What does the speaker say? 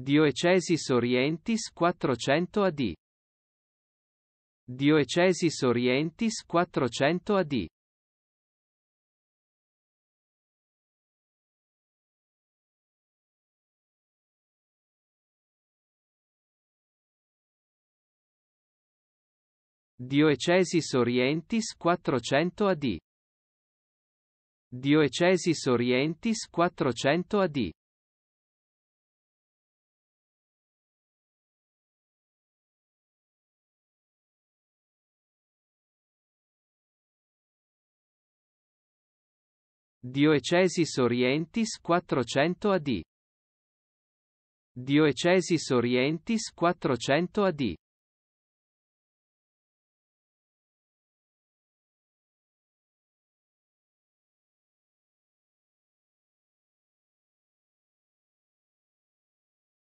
Dioecesis Orientis 400 AD Dioecesis Orientis 400 AD Dioecesis Orientis 400 AD Dioecesis Orientis 400 AD Dioecesis Orientis 400 AD. Dioecesis Orientis 400 AD.